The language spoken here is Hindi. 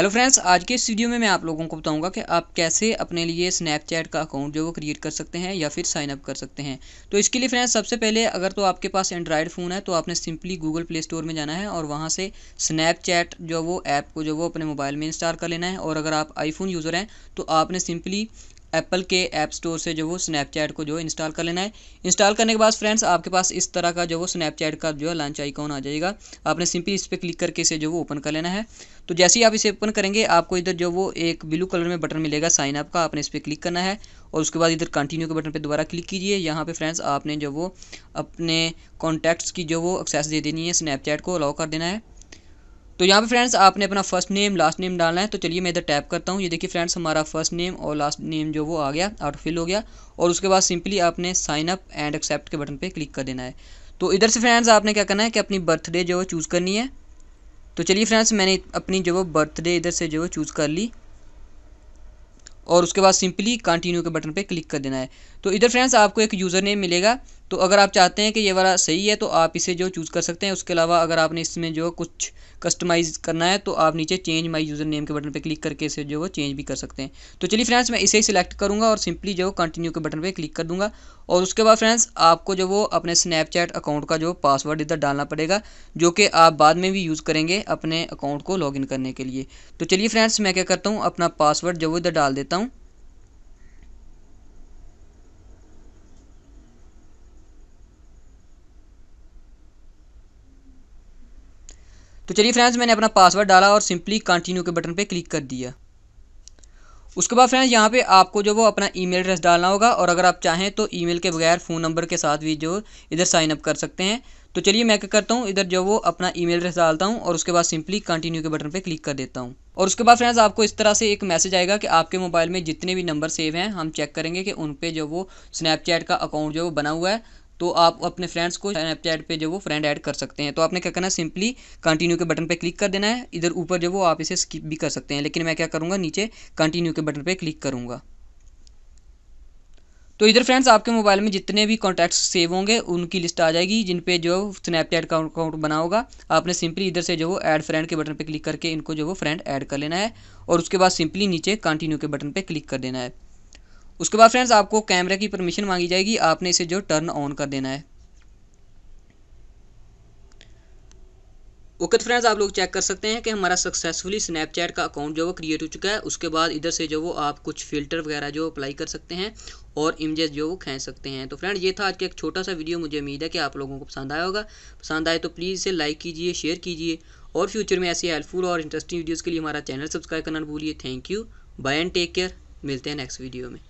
हेलो फ्रेंड्स आज के इस वीडियो में मैं आप लोगों को बताऊंगा कि आप कैसे अपने लिए स्नैपचैट का अकाउंट जो वो क्रिएट कर सकते हैं या फिर साइन अप कर सकते हैं तो इसके लिए फ्रेंड्स सबसे पहले अगर तो आपके पास एंड्रॉयड फ़ोन है तो आपने सिंपली गूगल प्ले स्टोर में जाना है और वहाँ से स्नैपचैट जो वो ऐप को जो वो अपने मोबाइल में इंस्टॉल कर लेना है और अगर आप आईफोन यूज़र हैं तो आपने सिंपली एप्पल के ऐप स्टोर से जो वो स्नैपचैट को जो इंस्टॉल कर लेना है इंस्टॉल करने के बाद फ्रेंड्स आपके पास इस तरह का जो वो स्नैपचैट का जो है लॉन्च आइकॉन आ जाएगा आपने सिंपली इस पर क्लिक करके इसे जो वो ओपन कर लेना है तो जैसे ही आप इसे ओपन करेंगे आपको इधर जो वो एक ब्लू कलर में बटन मिलेगा साइन अप का आपने इस पर क्लिक करना है और उसके बाद इधर कंटिन्यू के बटन पर दोबारा क्लिक कीजिए यहाँ पर फ्रेंड्स आपने जो वो अपने कॉन्टैक्ट्स की जो वो एक्सेस दे देनी है स्नैपचैट को अलाउ कर देना है तो यहाँ पे फ्रेंड्स आपने अपना फर्स्ट नेम लास्ट नेम डालना है तो चलिए मैं इधर टैप करता हूँ ये देखिए फ्रेंड्स हमारा फर्स्ट नेम और लास्ट नेम जो वो आ गया आउटफिल हो गया और उसके बाद सिंपली आपने साइन अप एंड एक्सेप्ट के बटन पर क्लिक कर देना है तो इधर से फ्रेंड्स आपने क्या करना है कि अपनी बर्थडे जो है चूज़ करनी है तो चलिए फ्रेंड्स मैंने अपनी जो बर्थडे इधर से जो है चूज़ कर ली और उसके बाद सिंपली कंटिन्यू के बटन पर क्लिक कर देना है तो इधर फ्रेंड्स आपको एक यूज़र नेम मिलेगा तो अगर आप चाहते हैं कि ये वाला सही है तो आप इसे जो चूज़ कर सकते हैं उसके अलावा अगर आपने इसमें जो कुछ कस्टमाइज़ करना है तो आप नीचे चेंज माई यूज़र नेम के बटन पर क्लिक करके इसे जो वो चेंज भी कर सकते हैं तो चलिए फ्रेंड्स मैं इसे ही सिलेक्ट करूँगा और सिंपली जो कंटिन्यू के बटन पर क्लिक कर दूँगा और उसके बाद फ्रेंड्स आपको जो वो अपने स्नैपचैट अकाउंट का जो पासवर्ड इधर डालना पड़ेगा जो कि आप बाद में भी यूज़ करेंगे अपने अकाउंट को लॉग करने के लिए तो चलिए फ्रेंड्स मैं क्या करता हूँ अपना पासवर्ड जो वो इधर डाल देता हूँ तो चलिए फ्रेंड्स मैंने अपना पासवर्ड डाला और सिंपली कंटिन्यू के बटन पर क्लिक कर दिया उसके बाद फ्रेंड्स यहाँ पे आपको जो वो अपना ईमेल एड्रेस डालना होगा और अगर आप चाहें तो ईमेल के बगैर फ़ोन नंबर के साथ भी जो इधर साइन अप कर सकते हैं तो चलिए मैं क्या करता हूँ इधर जो वो अपना ईमेल एड्रेस डालता हूँ और उसके बाद सिंपली कंटिन्यू के बटन पर क्लिक कर देता हूँ और उसके बाद फ्रेंड्स आपको इस तरह से एक मैसेज आएगा कि आपके मोबाइल में जितने भी नंबर सेव हैं हम चेक करेंगे कि उन पर जो वो स्नैपचैट का अकाउंट जो वो बना हुआ है तो आप अपने फ्रेंड्स को स्नैपचैट पे जो वो फ्रेंड ऐड कर सकते हैं तो आपने क्या करना है सिंपली कंटिन्यू के बटन पे क्लिक कर देना है इधर ऊपर जो वो आप इसे स्किप भी कर सकते हैं लेकिन मैं क्या करूँगा नीचे कंटिन्यू के बटन पर क्लिक करूँगा तो इधर फ्रेंड्स आपके मोबाइल में जितने भी कॉन्टैक्ट्स सेव होंगे उनकी लिस्ट आ जाएगी जिन पे जो स्नैपचैट का अकाउंट बना होगा आपने सिंपली इधर से जो वो ऐड फ्रेंड के बटन पे क्लिक करके इनको जो वो फ्रेंड ऐड कर लेना है और उसके बाद सिंपली नीचे कंटिन्यू के बटन पे क्लिक कर देना है उसके बाद फ्रेंड्स आपको कैमरे की परमिशन मांगी जाएगी आपने इसे जो टर्न ऑन कर देना है ओके तो फ्रेंड्स आप लोग चेक कर सकते हैं कि हमारा सक्सेसफुली स्नैपचैट का अकाउंट जो वो क्रिएट हो चुका है उसके बाद इधर से जो वो आप कुछ फिल्टर वगैरह जो अप्लाई कर सकते हैं और इमेजेस जो वो खींच सकते हैं तो फ्रेंड ये था आज का एक छोटा सा वीडियो मुझे उम्मीद है कि आप लोगों को पसंद आया होगा पसंद आए तो प्लीज़ इसे लाइक कीजिए शेयर कीजिए और फ्यूचर में ऐसी हेल्पफुल और इंटरेस्टिंग वीडियोज़ के लिए हमारा चैनल सब्सक्राइब करना भूलिए thank you bye and take care मिलते हैं नेक्स्ट वीडियो में